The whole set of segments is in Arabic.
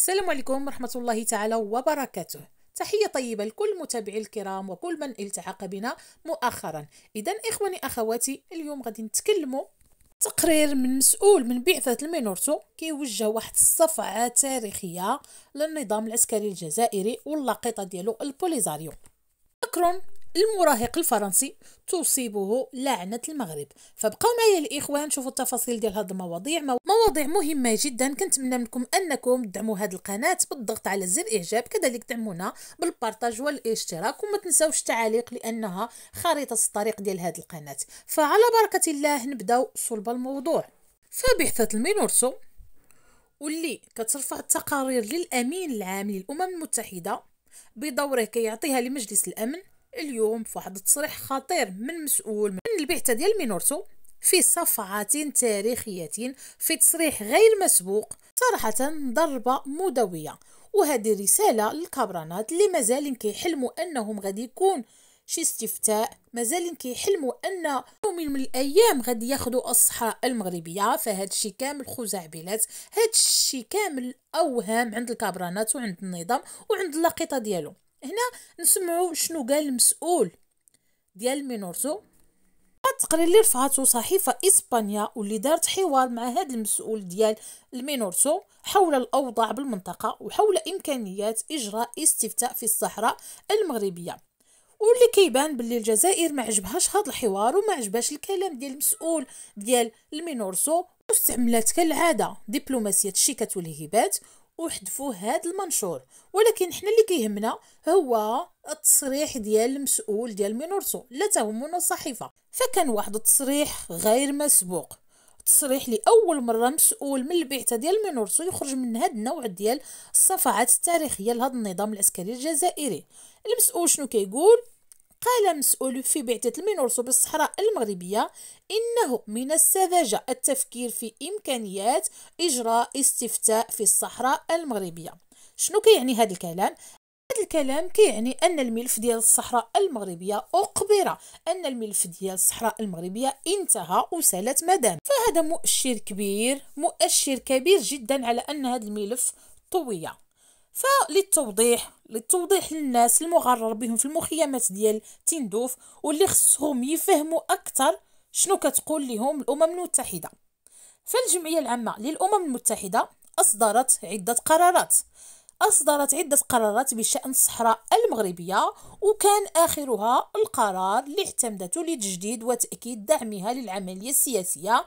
السلام عليكم ورحمة الله تعالى وبركاته تحية طيبة لكل متابعي الكرام وكل من التحق بنا مؤخرا إذا إخواني أخواتي اليوم غادي نتكلموا تقرير من مسؤول من بعثة المينورتو كيوجه واحد الصفعة تاريخية للنظام العسكري الجزائري واللقطة ديالو البوليزاريو ماكرون المراهق الفرنسي تصيبه لعنة المغرب فبقاو معايا الإخوان شوفوا التفاصيل ديال هذه المواضيع مواضيع مهمة جدا كنتمنى منكم أنكم تدعموا هذه القناة بالضغط على زر إعجاب كذلك دعمونا بالبرتاج والاشتراك وما تنسوش التعاليق لأنها خريطة الطريق ديال هذه القناة فعلى بركة الله نبداو صلب الموضوع فبحثة المينورسو واللي كترفع التقارير للأمين العام للأمم المتحدة بدوره كيعطيها لمجلس الأمن اليوم في واحد التصريح خطير من مسؤول من البعثة ديال مينورتو في صفعات تاريخية في تصريح غير مسبوق صراحة ضربة مدوية وهذه رسالة للكبرانات اللي مازال كيحلموا أنهم غادي يكون شي استفتاء مازال كيحلموا ان يوم من الايام غادي ياخدوا الصحراء المغربيه فهاد الشي كامل خزعبلات هاد الشي كامل اوهام عند الكبرانات وعند النظام وعند اللقطه ديالو هنا نسمعوا شنو قال المسؤول ديال مينورتو التقرير اللي رفعته صحيفة إسبانيا واللي دارت حوار مع هذا المسؤول ديال المينورسو حول الأوضاع بالمنطقة وحول إمكانيات إجراء استفتاء في الصحراء المغربية واللي كيبان باللي الجزائر ما عجبهاش هذا الحوار وما عجبهاش الكلام ديال المسؤول ديال المينورسو واستعملت كالعاده دبلوماسيه الشيكات والهيبات وحذفوا هذا المنشور ولكن حنا اللي كيهمنا هو التصريح ديال المسؤول ديال مينورسو لا تهمنا الصحيفه فكان واحد التصريح غير مسبوق تصريح لاول مره مسؤول من البعثه ديال مينورسو يخرج من هذا النوع ديال الصفعات التاريخيه لهذا النظام العسكري الجزائري المسؤول شنو كيقول كي قال مسؤول في بعثة المينورسو بالصحراء المغربية إنه من السذاجة التفكير في إمكانيات إجراء استفتاء في الصحراء المغربية شنو كيعني هذا الكلام؟ هذا الكلام كيعني ان الملف ديال الصحراء المغربيه أقبر ان الملف ديال الصحراء المغربيه انتهى وسالت مدام فهذا مؤشر كبير مؤشر كبير جدا على ان هذا الملف طويه فللتوضيح للتوضيح للناس المغرر بهم في المخيمات ديال تندوف واللي خصهم يفهموا اكثر شنو كتقول لهم الامم المتحده فالجمعيه العامه للامم المتحده اصدرت عده قرارات أصدرت عدة قرارات بشأن الصحراء المغربية وكان آخرها القرار اللي اعتمدته لتجديد وتأكيد دعمها للعملية السياسية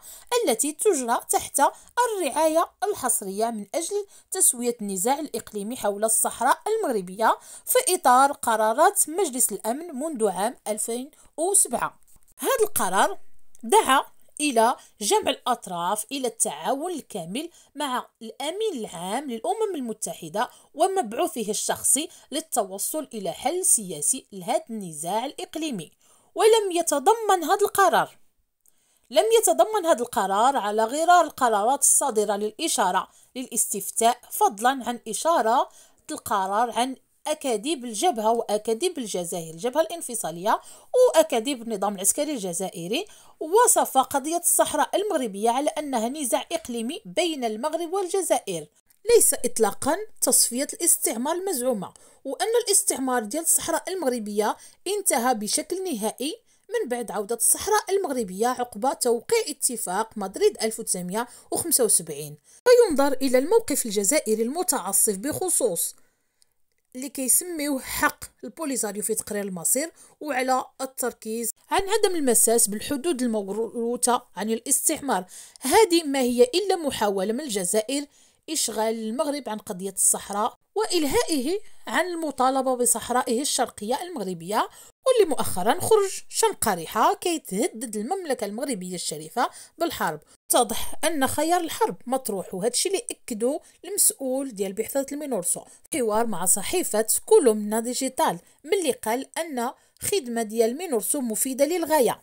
التي تجرى تحت الرعاية الحصرية من أجل تسوية النزاع الإقليمي حول الصحراء المغربية في إطار قرارات مجلس الأمن منذ عام 2007 هذا القرار دعا إلى جمع الأطراف إلى التعاون الكامل مع الأمين العام للأمم المتحدة ومبعوثه الشخصي للتوصل إلى حل سياسي لهذا النزاع الإقليمي ولم يتضمن هذا القرار لم يتضمن هذا القرار على غرار القرارات الصادرة للإشارة للاستفتاء فضلا عن إشارة القرار عن أكاذيب الجبهة وأكاذيب الجزائر الجبهة الانفصالية وأكاذيب النظام العسكري الجزائري وصف قضية الصحراء المغربية على أنها نزاع إقليمي بين المغرب والجزائر ليس إطلاقا تصفية الاستعمار المزعومة وأن الاستعمار ديال الصحراء المغربية انتهى بشكل نهائي من بعد عودة الصحراء المغربية عقب توقيع اتفاق مدريد 1975 فينظر إلى الموقف الجزائري المتعصف بخصوص اللي كيسميوه حق البوليساريو في تقرير المصير وعلى التركيز عن عدم المساس بالحدود الموروثة عن الاستعمار هذه ما هي إلا محاولة من الجزائر إشغال المغرب عن قضية الصحراء وإلهائه عن المطالبة بصحرائه الشرقية المغربية واللي مؤخرا خرج شنقريحة كي تهدد المملكة المغربية الشريفة بالحرب اتضح أن خيار الحرب مطروح وهذا الشيء اللي أكدوا المسؤول ديال بحثة المينورسو في حوار مع صحيفة كولومنا ديجيتال ملي قال أن خدمة ديال المينورسو مفيدة للغاية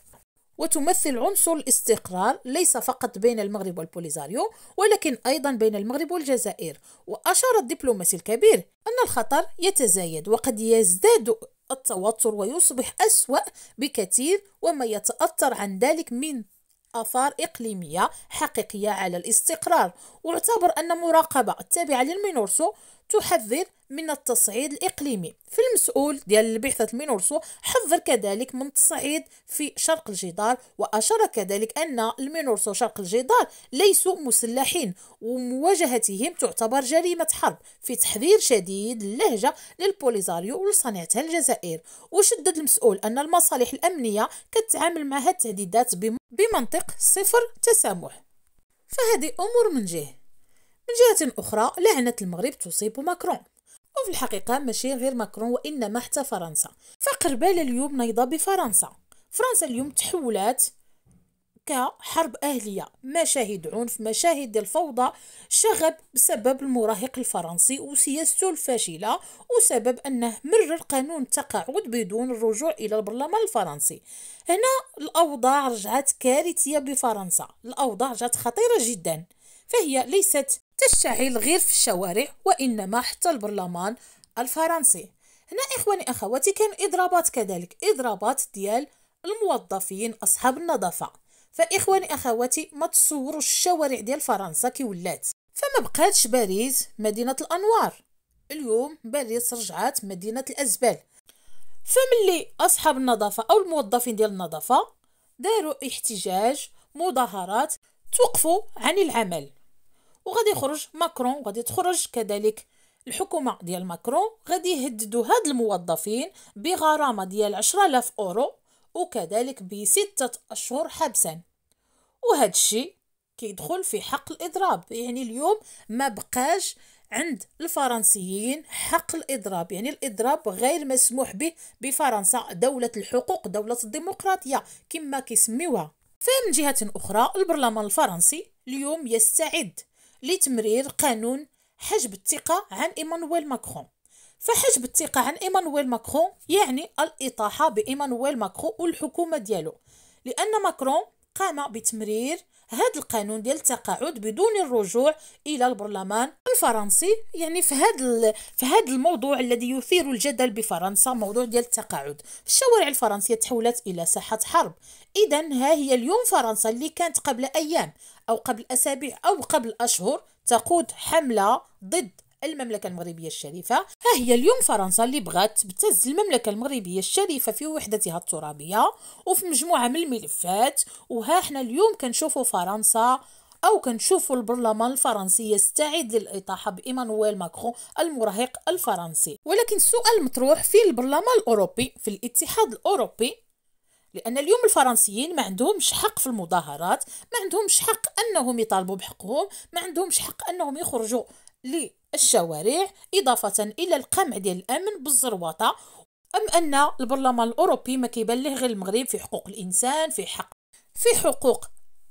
وتمثل عنصر الاستقرار ليس فقط بين المغرب والبوليزاريو ولكن أيضا بين المغرب والجزائر وأشار الدبلوماسي الكبير أن الخطر يتزايد وقد يزداد التوتر ويصبح أسوأ بكثير وما يتأثر عن ذلك من آثار إقليمية حقيقية على الاستقرار واعتبر أن مراقبة التابعة للمينورسو تحذر من التصعيد الإقليمي فالمسؤول ديال البعثة المينورسو حذر كذلك من التصعيد في شرق الجدار وأشار كذلك أن المينورسو شرق الجدار ليسوا مسلحين ومواجهتهم تعتبر جريمة حرب في تحذير شديد اللهجة للبوليزاريو ولصنعتها الجزائر وشدد المسؤول أن المصالح الأمنية كتعامل مع هذه التهديدات بمنطق صفر تسامح فهذه أمور من جهه من جهة أخرى لعنة المغرب تصيب ماكرون وفي الحقيقة ماشي غير ماكرون وإنما حتى فرنسا فقربال اليوم نيضة بفرنسا فرنسا اليوم تحولات كحرب أهلية مشاهد عنف مشاهد الفوضى شغب بسبب المراهق الفرنسي وسياسته الفاشلة وسبب أنه مرر قانون التقاعد بدون الرجوع إلى البرلمان الفرنسي هنا الأوضاع رجعت كارثية بفرنسا الأوضاع رجعت خطيرة جداً فهي ليست تشتعل غير في الشوارع وإنما حتى البرلمان الفرنسي هنا إخواني أخواتي كان إضرابات كذلك إضرابات ديال الموظفين أصحاب النظافة فإخواني أخواتي ما تصوروا الشوارع ديال فرنسا كي ولات فما بقاتش باريس مدينة الأنوار اليوم باريس رجعات مدينة الأزبال فملي أصحاب النظافة أو الموظفين ديال النظافة داروا احتجاج مظاهرات توقفوا عن العمل وغادي يخرج ماكرون وغادي تخرج كذلك الحكومه ديال ماكرون غادي يهددوا هاد الموظفين بغرامه ديال عشرالاف اورو وكذلك بستة اشهر حبسا وهذا الشيء كيدخل في حق الاضراب يعني اليوم ما بقاش عند الفرنسيين حق الإضراب يعني الإضراب غير مسموح به بفرنسا دولة الحقوق دولة الديمقراطية كما كيسميوها فمن جهة أخرى البرلمان الفرنسي اليوم يستعد لتمرير قانون حجب الثقة عن إيمانويل ماكرون فحجب الثقة عن إيمانويل ماكرون يعني الإطاحة بإيمانويل ماكرون والحكومة ديالو لأن ماكرون قام بتمرير هذا القانون ديال التقاعد بدون الرجوع الى البرلمان الفرنسي يعني في هذا في هذا الموضوع الذي يثير الجدل بفرنسا موضوع ديال التقاعد الشوارع الفرنسيه تحولت الى ساحه حرب اذا ها هي اليوم فرنسا اللي كانت قبل ايام او قبل اسابيع او قبل اشهر تقود حمله ضد المملكة المغربية الشريفة ها هي اليوم فرنسا اللي بغات تبتز المملكة المغربية الشريفة في وحدتها الترابية وفي مجموعة من الملفات وها احنا اليوم كنشوفوا فرنسا أو كنشوفوا البرلمان الفرنسي يستعد للإطاحة بإيمانويل ماكرون المراهق الفرنسي ولكن السؤال المطروح في البرلمان الأوروبي في الاتحاد الأوروبي لان اليوم الفرنسيين ما عندهمش حق في المظاهرات ما عندهمش حق انهم يطالبوا بحقهم ما عندهمش حق انهم يخرجوا للشوارع إضافة إلى القمع ديال الأمن بالزروطة أم أن البرلمان الأوروبي ما كيبلغ غير المغرب في حقوق الإنسان في حق في حقوق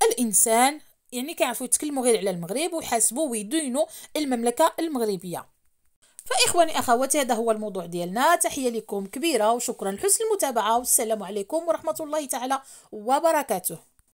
الإنسان يعني كيعرفوا يتكلموا غير على المغرب ويحاسبوا ويدينوا المملكة المغربية فإخواني أخواتي هذا هو الموضوع ديالنا تحية لكم كبيرة وشكرا لحسن المتابعة والسلام عليكم ورحمة الله تعالى وبركاته